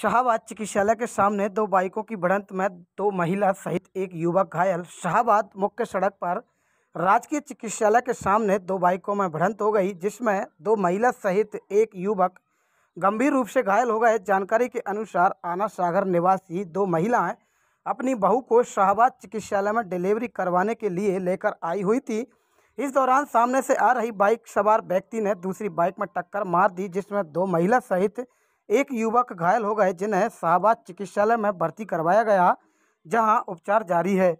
शाहबाद चिकित्सालय के सामने दो बाइकों की भड़ंत में दो महिला सहित एक युवक घायल शाहबाद मुख्य सड़क पर राजकीय चिकित्सालय के सामने दो बाइकों में भड़ंत हो गई जिसमें दो महिला सहित एक युवक गंभीर रूप से घायल हो गए जानकारी के अनुसार आना सागर निवासी दो महिलाएं अपनी बहू को शाहबाद चिकित्सालय में डिलीवरी करवाने के लिए लेकर आई हुई थी इस दौरान सामने से आ रही बाइक सवार व्यक्ति ने दूसरी बाइक में टक्कर मार दी जिसमें दो महिला सहित एक युवक घायल हो गए जिन्हें शाहबाद चिकित्सालय में भर्ती करवाया गया जहां उपचार जारी है